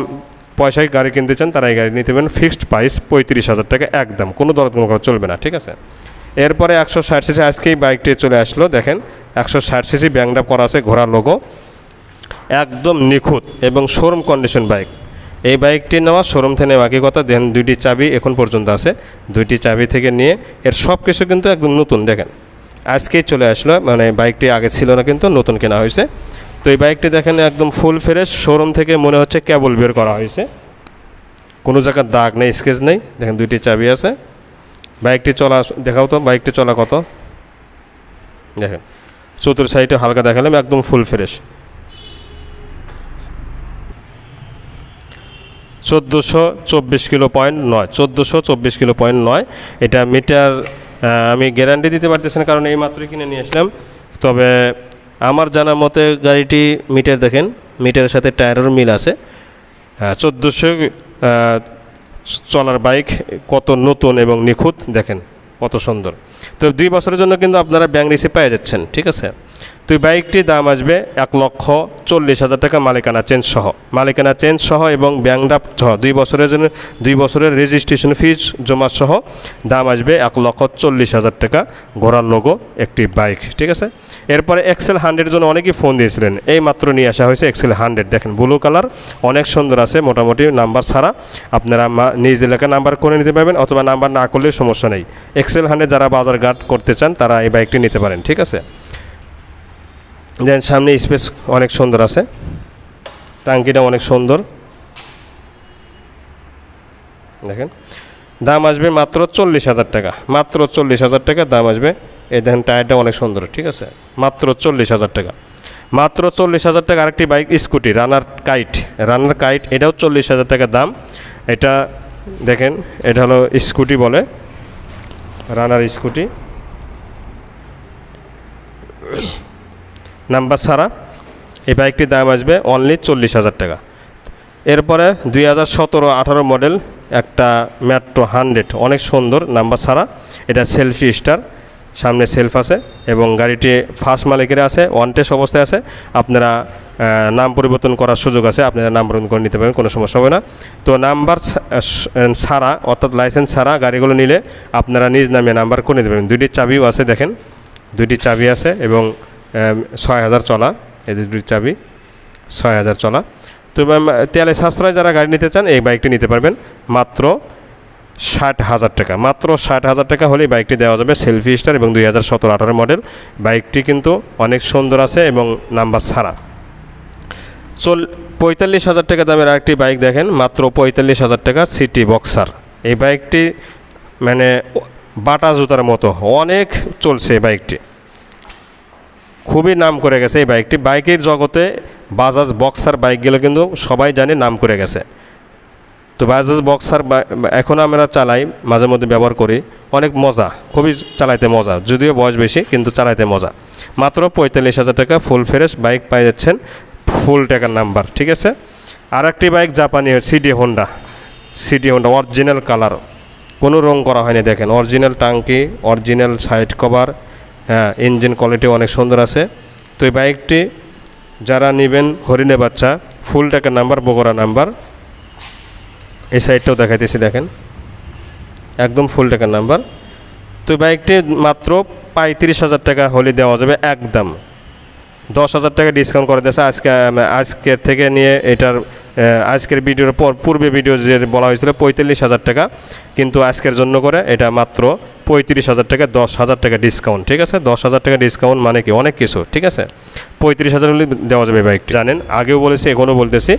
পয়সায় গাড়ি কিনতে চান তারা এই গাড়ি নিতে পারেন ফিক্সড প্রাইস পঁয়ত্রিশ হাজার টাকা একদম কোনো কোনো করা চলবে না ঠিক আছে এরপরে একশো ষাট সিসি আজকেই বাইকটি চলে আসলো দেখেন একশো ষাট সিসি ব্যাংডাপ করা আছে ঘোড়ার লোগো একদম নিখুঁত এবং শোরুম কন্ডিশন বাইক এই বাইকটি নেওয়া শোরুম থেকে বাকি কথা দেন দুইটি চাবি এখন পর্যন্ত আছে দুইটি চাবি থেকে নিয়ে এর সব কিছু কিন্তু একদম নতুন দেখেন আজকেই চলে আসলো মানে বাইকটি আগে ছিল না কিন্তু নতুন কেনা হয়েছে তো এই বাইকটি দেখেন একদম ফুল ফ্রেশ শোরুম থেকে মনে হচ্ছে কেবল বের করা হয়েছে কোনো জায়গার দাগ নেই স্কেচ নেই দেখেন দুইটি চাবি আছে বাইকটি চলা দেখাও তো বাইকটি চলা কত দেখেন চতুর সাইডে হালকা দেখালাম একদম ফুল ফ্রেশ চোদ্দোশো চব্বিশ কিলো পয়েন্ট নয় চোদ্দোশো চব্বিশ কিলো পয়েন্ট নয় এটা মিটার আমি গ্যারান্টি দিতে পারতেছি না কারণ এই মাত্রই কিনে নিয়ে আসলাম তবে আমার জানা মতে গাড়িটি মিটার দেখেন মিটারের সাথে টায়ারের মিল আছে চোদ্দোশো চলার বাইক কত নতুন এবং নিখুঁত দেখেন কত সুন্দর তো দুই বছরের জন্য কিন্তু আপনারা ব্যাংক রিসিপ পেয়ে যাচ্ছেন ঠিক আছে দুই বাইকটির দাম আসবে এক লক্ষ চল্লিশ হাজার টাকা মালিকানা চেঞ্জ সহ মালিকানা চেঞ্জ সহ এবং ব্যাংডাপ সহ দুই বছরের জন্য দুই বছরের রেজিস্ট্রেশন ফিজ জমা সহ দাম আসবে এক লক্ষ চল্লিশ হাজার টাকা ঘোড়ার লোগো একটি বাইক ঠিক আছে এরপরে এক্সেল হান্ড্রেড জন্য অনেকেই ফোন দিয়েছিলেন এই মাত্র নিয়ে আসা হয়েছে এক্সেল হান্ড্রেড দেখেন ব্লু কালার অনেক সুন্দর আছে মোটামুটি নাম্বার ছাড়া আপনারা নিজ এলাকায় নাম্বার করে নিতে পারবেন অথবা নাম্বার না করলেও সমস্যা নেই এক্সেল হান্ড্রেড যারা বাজার গার্ড করতে চান তারা এই বাইকটি নিতে পারেন ঠিক আছে দেন সামনে স্পেস অনেক সুন্দর আছে টাঙ্কিটা অনেক সুন্দর দেখেন দাম আসবে মাত্র চল্লিশ হাজার টাকা মাত্র চল্লিশ হাজার টাকা দাম আসবে এই দেখেন টায়ারটা অনেক সুন্দর ঠিক আছে মাত্র চল্লিশ হাজার টাকা মাত্র চল্লিশ হাজার টাকা আরেকটি bike Scooty Runner Kite Runner Kite এটাও চল্লিশ হাজার টাকা দাম এটা দেখেন এটা হলো স্কুটি বলে রানার স্কুটি নাম্বার ছাড়া এই বাইকটির দাম আসবে অনলি চল্লিশ হাজার টাকা এরপরে দুই হাজার সতেরো আঠারো মডেল একটা ম্যাট্রো হান্ড্রেড অনেক সুন্দর নাম্বার ছাড়া এটা সেলফি স্টার সামনে সেলফ আছে এবং গাড়িটি ফার্স্ট মালিকের আছে ওয়ান টেস্ট অবস্থায় আছে আপনারা নাম পরিবর্তন করার সুযোগ আছে আপনারা নাম পরিবর্তন করে নিতে পারেন কোনো সমস্যা হবে না তো নাম্বার ছাড়া অর্থাৎ লাইসেন্স ছাড়া গাড়িগুলো নিলে আপনারা নিজ নামে নাম্বার করে নিতে পারেন দুইটি চাবিও আছে দেখেন দুইটি চাবি আছে এবং ছয় হাজার চলা এদের দুটির চাবি ছয় হাজার চলা তো তেলে সাশ্রয় যারা গাড়ি নিতে চান এই বাইকটি নিতে পারবেন মাত্র ষাট হাজার টাকা মাত্র ষাট হাজার টাকা হলেই বাইকটি দেওয়া যাবে সেলফি স্টার এবং দুই হাজার সতেরো আঠারো মডেল বাইকটি কিন্তু অনেক সুন্দর আছে এবং নাম্বার ছাড়া চল পঁয়তাল্লিশ হাজার টাকা দামের আরেকটি বাইক দেখেন মাত্র পঁয়তাল্লিশ হাজার টাকা সিটি বক্সার এই বাইকটি মানে বাটা জুতার মতো অনেক চলছে বাইকটি খুবই নাম করে গেছে এই বাইকটি বাইকের জগতে বাজাজ বক্সার বাইকগুলো কিন্তু সবাই জানে নাম করে গেছে তো বাজাজ বক্সার এখন আমরা চালাই মাঝে মধ্যে ব্যবহার করি অনেক মজা খুবই চালাইতে মজা যদিও বয়স বেশি কিন্তু চালাইতে মজা মাত্র পঁয়তাল্লিশ হাজার টাকা ফুল ফ্রেশ বাইক পাই যাচ্ছেন ফুল টাকার নাম্বার ঠিক আছে আর একটি বাইক জাপানি CD Honda CD Honda original colour কোনো রং করা হয়নি দেখেন অরিজিনাল টাঙ্কি অরিজিনাল সাইড কভার হ্যাঁ ইঞ্জিন কোয়ালিটি অনেক সুন্দর আছে তো এই বাইকটি যারা নেবেন হরিণে বাচ্চা ফুল টাকা নাম্বার বগরা নাম্বার এই সাইডটাও দেখাইতেছি দেখেন একদম ফুল টাকা নাম্বার তো বাইকটি মাত্র পঁয়ত্রিশ হাজার টাকা হলে দেওয়া যাবে একদম দশ হাজার টাকা ডিসকাউন্ট করে দিয়েছে আজকে আজকের থেকে নিয়ে এটার আজকের ভিডিওর পর পূর্বে ভিডিও যে বলা হয়েছিল পঁয়তাল্লিশ হাজার টাকা কিন্তু আজকের জন্য করে এটা মাত্র পঁয়ত্রিশ হাজার টাকা দশ হাজার টাকা ডিসকাউন্ট ঠিক আছে দশ হাজার টাকা ডিসকাউন্ট মানে কি অনেক কিছু ঠিক আছে পঁয়ত্রিশ হাজার হলে দেওয়া যাবে বাইকটি জানেন আগেও বলেছি এখনও বলতেছি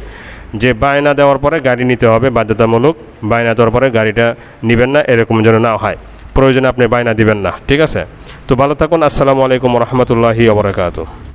যে বায়না দেওয়ার পরে গাড়ি নিতে হবে বাধ্যতামূলক বায়না দেওয়ার পরে গাড়িটা নেবেন না এরকম যেন না হয় প্রয়োজনে আপনি বায়না দিবেন না ঠিক আছে তো ভালো থাকুন আসসালামু আলাইকুম রহমতুল্লাহি ওবরাকাতু